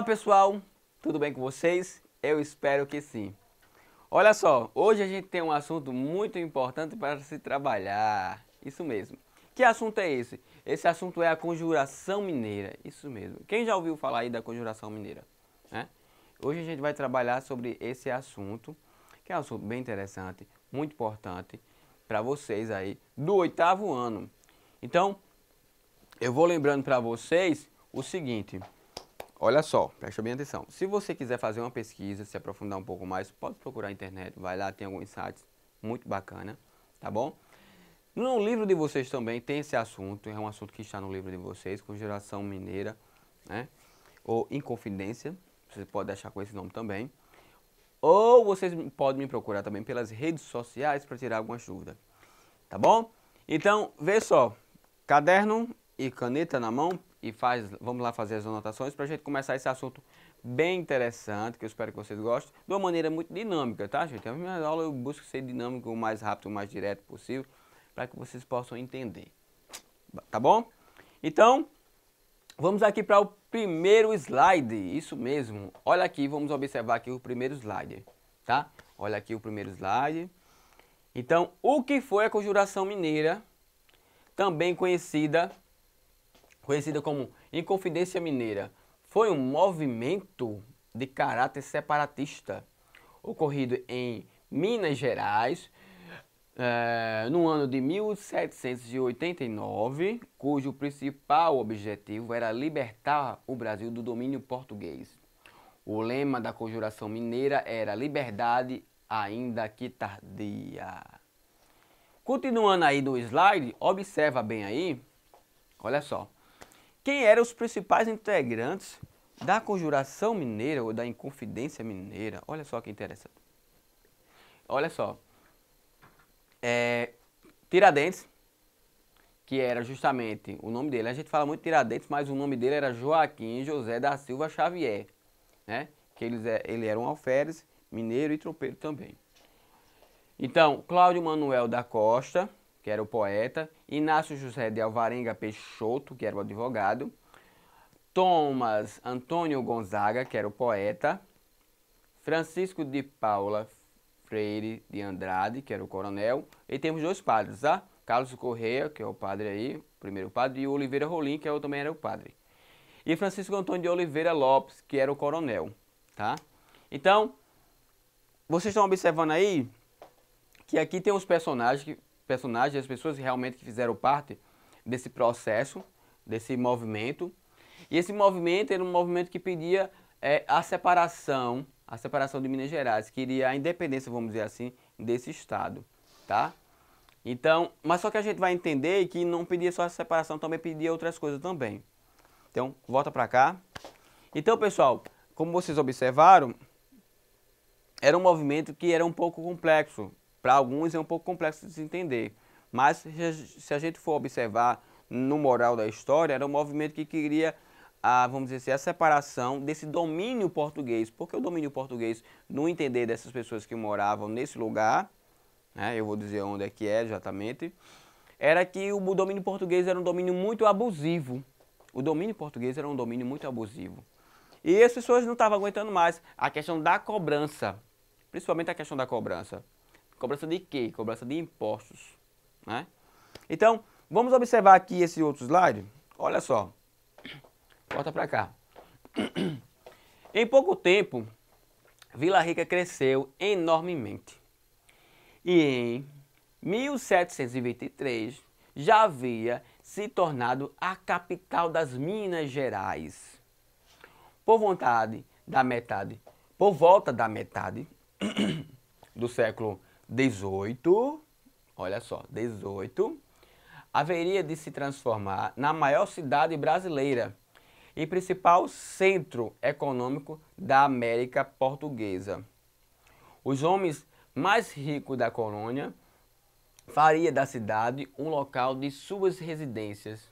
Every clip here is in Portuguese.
Olá pessoal, tudo bem com vocês? Eu espero que sim. Olha só, hoje a gente tem um assunto muito importante para se trabalhar. Isso mesmo. Que assunto é esse? Esse assunto é a conjuração mineira. Isso mesmo. Quem já ouviu falar aí da conjuração mineira? Né? Hoje a gente vai trabalhar sobre esse assunto, que é um assunto bem interessante, muito importante para vocês aí do oitavo ano. Então, eu vou lembrando para vocês o seguinte. Olha só, presta bem atenção. Se você quiser fazer uma pesquisa, se aprofundar um pouco mais, pode procurar na internet, vai lá, tem alguns sites muito bacana, tá bom? No livro de vocês também tem esse assunto, é um assunto que está no livro de vocês, com geração Mineira, né? Ou Inconfidência, vocês podem achar com esse nome também. Ou vocês podem me procurar também pelas redes sociais para tirar alguma dúvida, tá bom? Então, vê só, caderno e caneta na mão, e faz, vamos lá fazer as anotações para a gente começar esse assunto bem interessante, que eu espero que vocês gostem, de uma maneira muito dinâmica, tá, gente? A minha aula eu busco ser dinâmico o mais rápido, o mais direto possível, para que vocês possam entender. Tá bom? Então, vamos aqui para o primeiro slide, isso mesmo. Olha aqui, vamos observar aqui o primeiro slide, tá? Olha aqui o primeiro slide. Então, o que foi a conjuração mineira, também conhecida conhecida como Inconfidência Mineira, foi um movimento de caráter separatista ocorrido em Minas Gerais é, no ano de 1789, cujo principal objetivo era libertar o Brasil do domínio português. O lema da conjuração mineira era liberdade, ainda que tardia. Continuando aí no slide, observa bem aí, olha só quem eram os principais integrantes da Conjuração Mineira ou da Inconfidência Mineira. Olha só que interessante. Olha só. É, Tiradentes, que era justamente o nome dele. A gente fala muito Tiradentes, mas o nome dele era Joaquim José da Silva Xavier, né? Que eles, é, ele era um alferes, mineiro e tropeiro também. Então, Cláudio Manuel da Costa, que era o poeta, Inácio José de Alvarenga Peixoto, que era o advogado, Thomas Antônio Gonzaga, que era o poeta, Francisco de Paula Freire de Andrade, que era o coronel, e temos dois padres, tá? Carlos Correia, que é o padre aí, primeiro padre, e o Oliveira Rolim, que eu é também era o padre. E Francisco Antônio de Oliveira Lopes, que era o coronel, tá? Então, vocês estão observando aí que aqui tem os personagens que personagens, as pessoas realmente que fizeram parte desse processo, desse movimento. E esse movimento era um movimento que pedia é, a separação, a separação de Minas Gerais, queria a independência, vamos dizer assim, desse estado, tá? Então, mas só que a gente vai entender que não pedia só a separação, também pedia outras coisas também. Então, volta para cá. Então, pessoal, como vocês observaram, era um movimento que era um pouco complexo, para alguns é um pouco complexo de se entender. Mas se a gente for observar no moral da história, era um movimento que queria, a, vamos dizer assim, a separação desse domínio português. Porque o domínio português, no entender dessas pessoas que moravam nesse lugar, né, eu vou dizer onde é que é exatamente, era que o domínio português era um domínio muito abusivo. O domínio português era um domínio muito abusivo. E as pessoas não estavam aguentando mais a questão da cobrança, principalmente a questão da cobrança. Cobrança de quê? Cobrança de impostos. Né? Então, vamos observar aqui esse outro slide. Olha só. Volta para cá. Em pouco tempo, Vila Rica cresceu enormemente. E em 1723 já havia se tornado a capital das Minas Gerais. Por vontade da metade, por volta da metade do século 18, olha só, 18, haveria de se transformar na maior cidade brasileira e principal centro econômico da América Portuguesa. Os homens mais ricos da colônia faria da cidade um local de suas residências,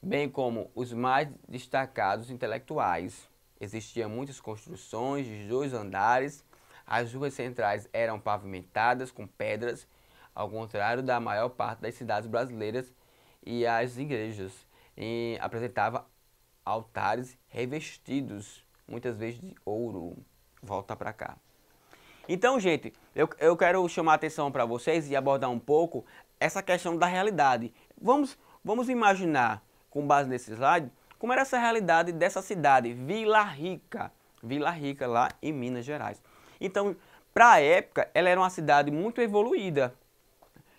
bem como os mais destacados intelectuais. Existiam muitas construções de dois andares as ruas centrais eram pavimentadas com pedras, ao contrário da maior parte das cidades brasileiras, e as igrejas apresentavam apresentava altares revestidos, muitas vezes de ouro. Volta para cá. Então, gente, eu, eu quero chamar a atenção para vocês e abordar um pouco essa questão da realidade. Vamos, vamos imaginar, com base nesse slide, como era essa realidade dessa cidade, Vila Rica. Vila Rica, lá em Minas Gerais. Então, para a época, ela era uma cidade muito evoluída.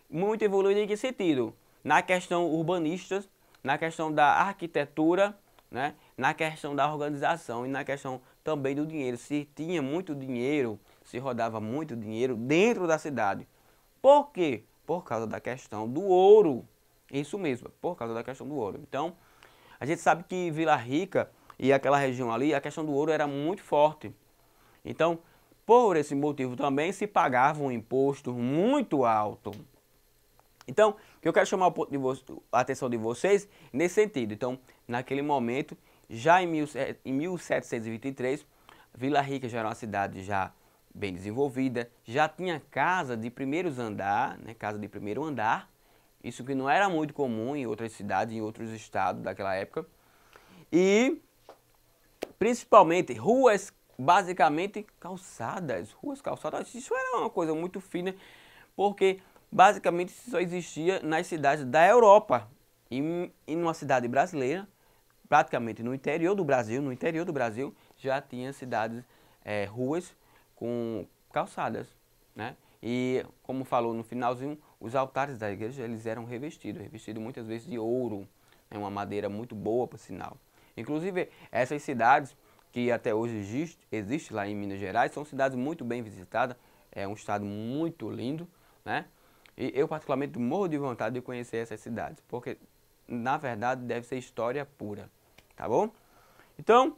Muito evoluída em que sentido? Na questão urbanista, na questão da arquitetura, né? na questão da organização e na questão também do dinheiro. Se tinha muito dinheiro, se rodava muito dinheiro dentro da cidade. Por quê? Por causa da questão do ouro. Isso mesmo, por causa da questão do ouro. Então, a gente sabe que Vila Rica e aquela região ali, a questão do ouro era muito forte. Então, por esse motivo também se pagava um imposto muito alto. Então, o que eu quero chamar a atenção de vocês nesse sentido. Então, naquele momento, já em 1723, Vila Rica já era uma cidade já bem desenvolvida, já tinha casa de primeiros andar, né, casa de primeiro andar, isso que não era muito comum em outras cidades, em outros estados daquela época, e principalmente ruas basicamente calçadas, ruas calçadas. Isso era uma coisa muito fina, porque basicamente só existia nas cidades da Europa. E em uma cidade brasileira, praticamente no interior do Brasil, no interior do Brasil, já tinha cidades, é, ruas com calçadas, né? E como falou no finalzinho, os altares da igreja eles eram revestidos, revestidos muitas vezes de ouro, é né? uma madeira muito boa, por sinal. Inclusive, essas cidades que até hoje existe, existe lá em Minas Gerais. São cidades muito bem visitadas, é um estado muito lindo, né? E eu particularmente morro de vontade de conhecer essas cidades, porque na verdade deve ser história pura, tá bom? Então,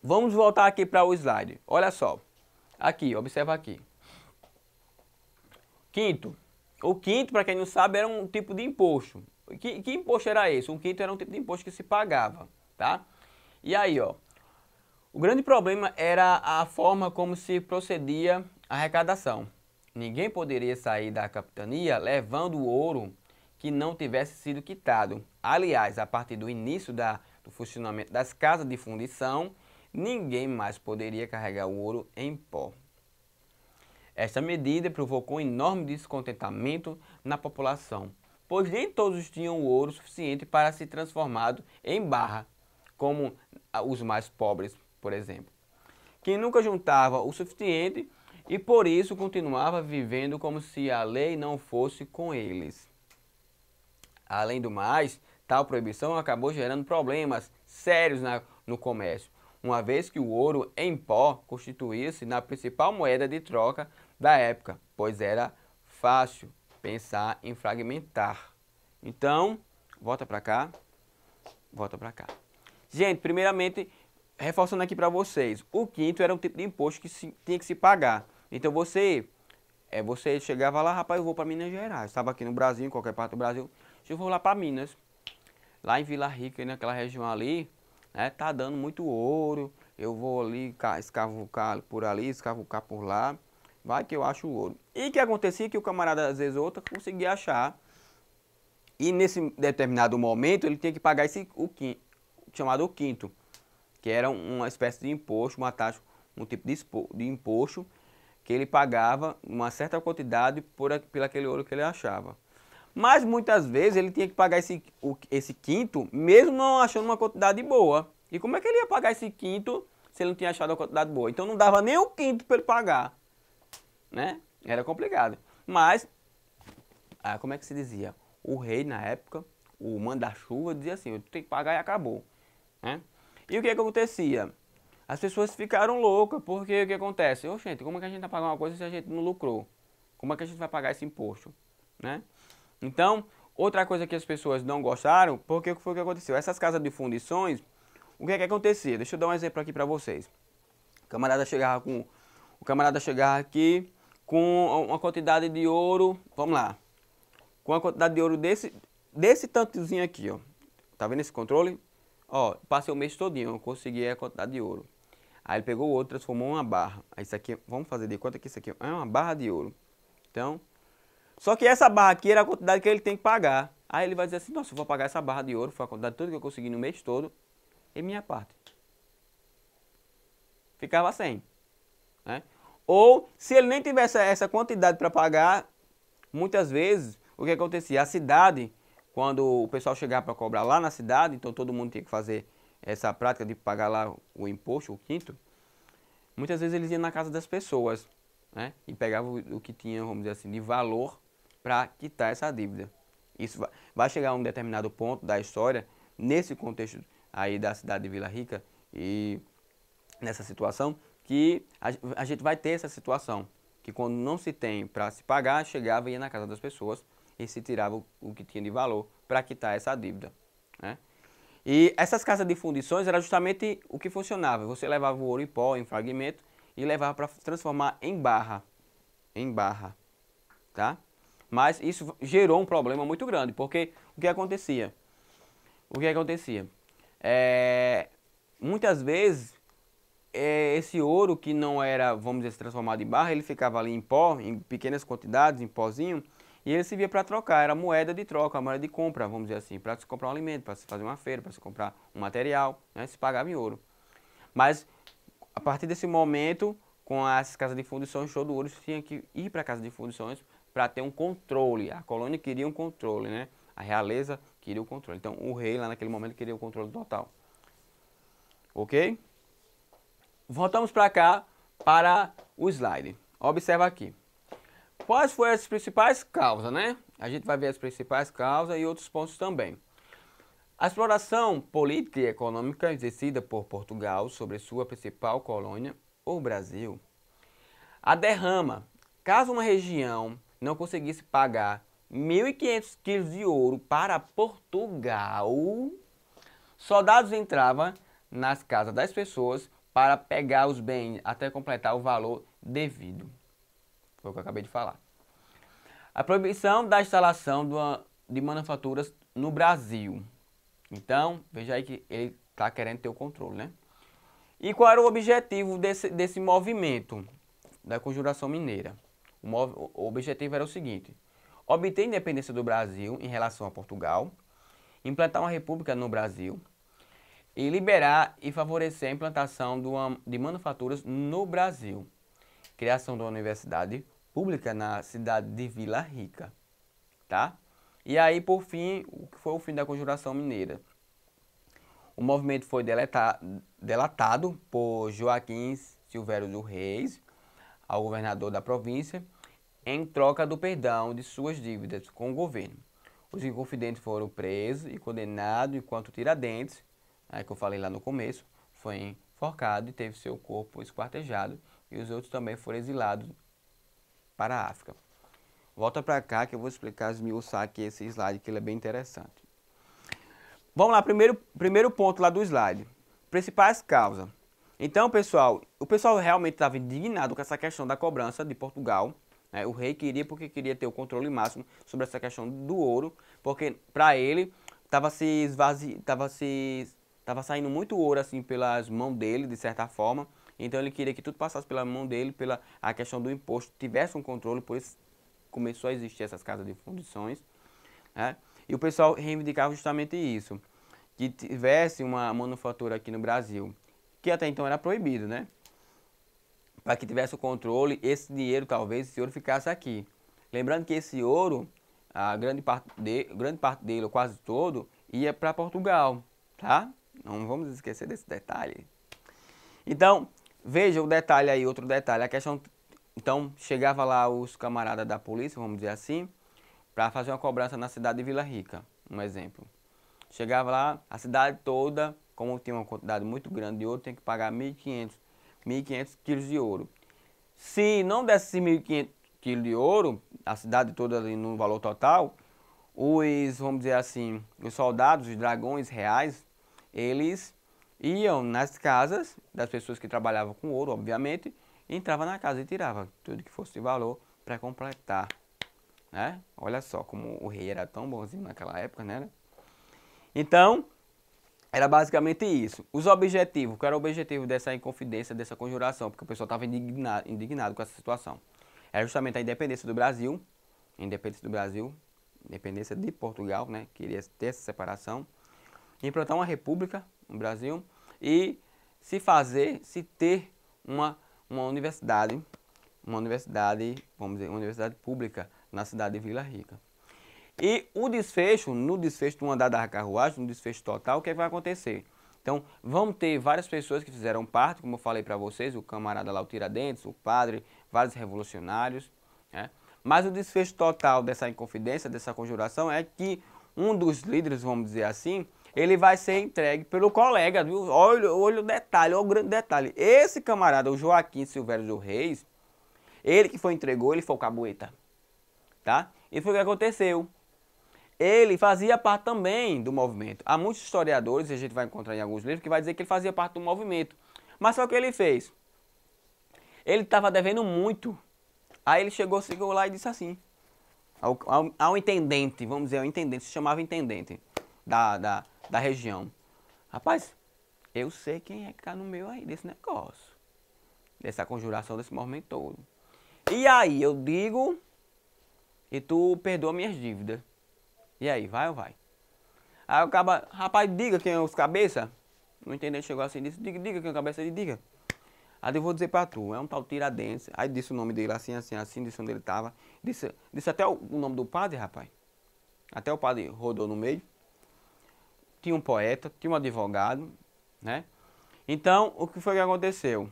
vamos voltar aqui para o slide. Olha só, aqui, observa aqui. Quinto, o quinto, para quem não sabe, era um tipo de imposto. Que, que imposto era esse? Um quinto era um tipo de imposto que se pagava, tá? E aí, ó, o grande problema era a forma como se procedia a arrecadação. Ninguém poderia sair da capitania levando o ouro que não tivesse sido quitado. Aliás, a partir do início da, do funcionamento das casas de fundição, ninguém mais poderia carregar o ouro em pó. Esta medida provocou um enorme descontentamento na população, pois nem todos tinham ouro suficiente para se transformado em barra, como os mais pobres por exemplo, que nunca juntava o suficiente e por isso continuava vivendo como se a lei não fosse com eles. Além do mais, tal proibição acabou gerando problemas sérios na, no comércio, uma vez que o ouro em pó constituía-se na principal moeda de troca da época, pois era fácil pensar em fragmentar. Então, volta para cá, volta para cá. Gente, primeiramente, reforçando aqui para vocês, o quinto era um tipo de imposto que se, tinha que se pagar. Então você é, você chegava lá, rapaz, eu vou para Minas Gerais. Estava aqui no Brasil, em qualquer parte do Brasil. Eu vou lá para Minas. Lá em Vila Rica, naquela região ali, né, tá dando muito ouro. Eu vou ali escavucar por ali, escavucar por lá. Vai que eu acho ouro. E que acontecia que o camarada, às vezes, outra, conseguia achar. E nesse determinado momento, ele tinha que pagar esse, o quinto, chamado o quinto que era uma espécie de imposto, uma taxa, um tipo de, imposto que ele pagava uma certa quantidade por, por aquele ouro que ele achava. Mas muitas vezes ele tinha que pagar esse, esse quinto, mesmo não achando uma quantidade boa. E como é que ele ia pagar esse quinto se ele não tinha achado uma quantidade boa? Então não dava nem o um quinto para ele pagar. Né? Era complicado. Mas, ah, como é que se dizia? O rei na época, o manda-chuva, dizia assim, eu tenho que pagar e acabou. Né? E o que, que acontecia? As pessoas ficaram loucas, porque o que acontece? Ô, gente, como é que a gente vai pagar uma coisa se a gente não lucrou? Como é que a gente vai pagar esse imposto? Né? Então, outra coisa que as pessoas não gostaram, porque foi o que aconteceu? Essas casas de fundições, o que é que acontecia? Deixa eu dar um exemplo aqui para vocês. O camarada chegava com o camarada chegava aqui com uma quantidade de ouro, vamos lá. Com a quantidade de ouro desse desse tantozinho aqui, ó. Tá vendo esse controle? Ó, passei o mês todinho, eu consegui a quantidade de ouro. Aí ele pegou o outro, transformou em uma barra. Isso aqui, é, vamos fazer de conta que isso aqui é uma barra de ouro. Então, só que essa barra aqui era a quantidade que ele tem que pagar. Aí ele vai dizer assim, nossa, eu vou pagar essa barra de ouro, foi a quantidade tudo que eu consegui no mês todo, e minha parte. Ficava sem. Né? Ou, se ele nem tivesse essa quantidade para pagar, muitas vezes, o que acontecia? A cidade quando o pessoal chegar para cobrar lá na cidade, então todo mundo tinha que fazer essa prática de pagar lá o imposto, o quinto, muitas vezes eles iam na casa das pessoas né, e pegavam o que tinha, vamos dizer assim, de valor para quitar essa dívida. Isso vai, chegar a um determinado ponto da história, nesse contexto aí da cidade de Vila Rica e nessa situação, que a, a gente vai ter essa situação, que quando não se tem para se pagar, chegava e ia na casa das pessoas e se tirava o, que tinha de valor para quitar essa dívida. Né? E essas casas de fundições era justamente o que funcionava. Você levava o ouro em pó, em fragmento, e levava para transformar em barra. Em barra. Tá? Mas isso gerou um problema muito grande, porque o que acontecia? O que acontecia? É, muitas vezes, é, esse ouro que não era, vamos dizer, transformado em barra, ele ficava ali em pó, em pequenas quantidades, em pozinho, e ele servia para trocar, era moeda de troca, moeda de compra, vamos dizer assim, para se comprar um alimento, para se fazer uma feira, para se comprar um material, né? se pagava em ouro. Mas a partir desse momento, com as casas de fundições, show do ouro tinha que ir para a casa de fundições para ter um controle. A colônia queria um controle, né? A realeza queria o controle. Então o rei lá naquele momento queria o controle total. Ok? Voltamos para cá, para o slide. Observa aqui. Quais foram as principais causas, né? A gente vai ver as principais causas e outros pontos também. A exploração política e econômica exercida por Portugal sobre sua principal colônia, o Brasil. A derrama. Caso uma região não conseguisse pagar 1.500 quilos de ouro para Portugal, soldados entravam nas casas das pessoas para pegar os bens até completar o valor devido. Foi o que eu acabei de falar. A proibição da instalação de manufaturas no Brasil. Então, veja aí que ele está querendo ter o controle, né? E qual era o objetivo desse, desse movimento da conjuração mineira? O, o objetivo era o seguinte, obter independência do Brasil em relação a Portugal, implantar uma república no Brasil e liberar e favorecer a implantação de manufaturas no Brasil. Criação de uma universidade pública na cidade de Vila Rica, tá? E aí, por fim, o que foi o fim da conjuração mineira? O movimento foi deleta, delatado por Joaquim Silvério do Reis, ao governador da província, em troca do perdão de suas dívidas com o governo. Os inconfidentes foram presos e condenados, enquanto Tiradentes, aí né, que eu falei lá no começo, foi enforcado e teve seu corpo esquartejado, e os outros também foram exilados para a África. Volta para cá que eu vou explicar, esmiuçar aqui esse slide, que ele é bem interessante. Vamos lá, primeiro, primeiro ponto lá do slide. Principais causas. Então, pessoal, o pessoal realmente estava indignado com essa questão da cobrança de Portugal. Né? O rei queria porque queria ter o controle máximo sobre essa questão do ouro, porque para ele estava se esvazi... tava se tava saindo muito ouro assim pelas mãos dele, de certa forma. Então ele queria que tudo passasse pela mão dele, pela a questão do imposto, tivesse um controle, por isso começou a existir essas casas de fundições. Né? E o pessoal reivindicava justamente isso, que tivesse uma manufatura aqui no Brasil, que até então era proibido, né? Para que tivesse o controle, esse dinheiro, talvez, esse ouro ficasse aqui. Lembrando que esse ouro, a grande parte, de, grande parte dele, ou quase todo, ia para Portugal, tá? Não vamos esquecer desse detalhe. Então, Veja o detalhe aí, outro detalhe. A questão. Então, chegava lá os camaradas da polícia, vamos dizer assim, para fazer uma cobrança na cidade de Vila Rica, um exemplo. Chegava lá, a cidade toda, como tinha uma quantidade muito grande de ouro, tem que pagar 1.500 quilos de ouro. Se não desse 1.500 quilos de ouro, a cidade toda ali no valor total, os, vamos dizer assim, os soldados, os dragões reais, eles iam nas casas das pessoas que trabalhavam com ouro, obviamente, e entrava na casa e tirava tudo que fosse de valor para completar, né? Olha só como o rei era tão bonzinho naquela época, né? Então, era basicamente isso. Os objetivos, qual era o objetivo dessa inconfidência, dessa conjuração? Porque o pessoal estava indignado, indignado com essa situação. Era justamente a independência do Brasil, independência do Brasil, independência de Portugal, né? Queria ter essa separação. Implantar uma república no Brasil, e se fazer, se ter uma, uma universidade, uma universidade, vamos dizer, uma universidade pública na cidade de Vila Rica. E o desfecho, no desfecho do andar da carruagem, no desfecho total, o que, é que vai acontecer? Então, vão ter várias pessoas que fizeram parte, como eu falei para vocês, o camarada lá, o Tiradentes, o padre, vários revolucionários. Né? Mas o desfecho total dessa inconfidência, dessa conjuração, é que um dos líderes, vamos dizer assim, ele vai ser entregue pelo colega, viu? Olha, olha o detalhe, olha o grande detalhe. Esse camarada, o Joaquim Silvério do Reis, ele que foi entregou, ele foi o cabueta, tá? E foi o que aconteceu. Ele fazia parte também do movimento. Há muitos historiadores, a gente vai encontrar em alguns livros, que vai dizer que ele fazia parte do movimento. Mas só o que ele fez? Ele estava devendo muito. Aí ele chegou, chegou lá e disse assim, ao, ao, ao, intendente, vamos dizer, ao intendente, se chamava intendente da, da da região. Rapaz, eu sei quem é que tá no meio aí desse negócio. Dessa conjuração, desse movimento todo. E aí, eu digo e tu perdoa minhas dívidas. E aí, vai ou vai? Aí o cara, rapaz, diga quem é os cabeça. Não entendeu, chegou assim e disse, diga, diga quem é o cabeça, ele diga. Aí eu vou dizer pra tu, é um tal Tiradentes. Aí disse o nome dele assim, assim, assim, disse onde ele tava. Disse, disse até o, o nome do padre, rapaz. Até o padre rodou no meio tinha um poeta, tinha um advogado, né? Então, o que foi que aconteceu?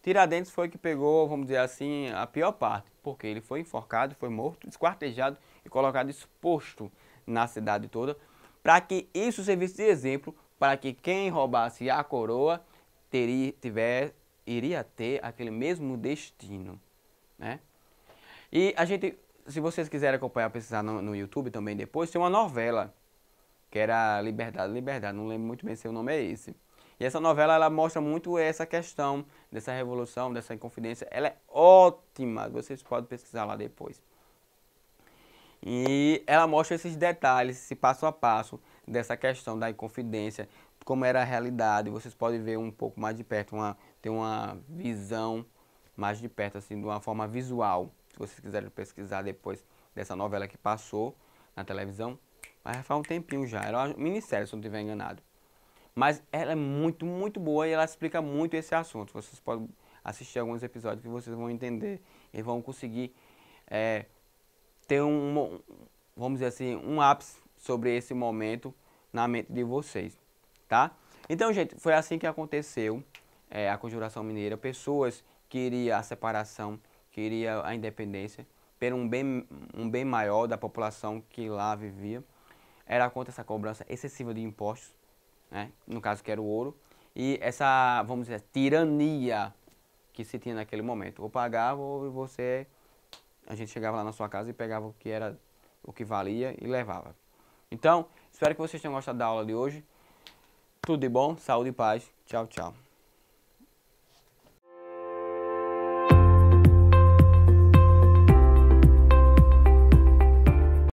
Tiradentes foi que pegou, vamos dizer assim, a pior parte, porque ele foi enforcado, foi morto, esquartejado e colocado exposto na cidade toda, para que isso servisse de exemplo para que quem roubasse a coroa teria, tiver, iria ter aquele mesmo destino, né? E a gente, se vocês quiserem acompanhar, pesquisar no, no YouTube também depois, tem uma novela que era Liberdade, Liberdade, não lembro muito bem se o nome é esse. E essa novela ela mostra muito essa questão dessa revolução, dessa inconfidência. Ela é ótima, vocês podem pesquisar lá depois. E ela mostra esses detalhes, esse passo a passo dessa questão da inconfidência, como era a realidade. Vocês podem ver um pouco mais de perto, uma, ter uma visão mais de perto, assim, de uma forma visual. Se vocês quiserem pesquisar depois dessa novela que passou na televisão, mas já faz um tempinho já. Era uma minissérie, se eu não estiver enganado. Mas ela é muito, muito boa e ela explica muito esse assunto. Vocês podem assistir alguns episódios que vocês vão entender e vão conseguir é, ter um, vamos dizer assim, um ápice sobre esse momento na mente de vocês, tá? Então, gente, foi assim que aconteceu é, a Conjuração Mineira. Pessoas queriam a separação, queriam a independência, pelo um bem, um bem maior da população que lá vivia era contra essa cobrança excessiva de impostos, né? no caso que era o ouro, e essa, vamos dizer, tirania que se tinha naquele momento. Ou pagava ou você, a gente chegava lá na sua casa e pegava o que era, o que valia e levava. Então, espero que vocês tenham gostado da aula de hoje. Tudo de bom, saúde e paz. Tchau, tchau.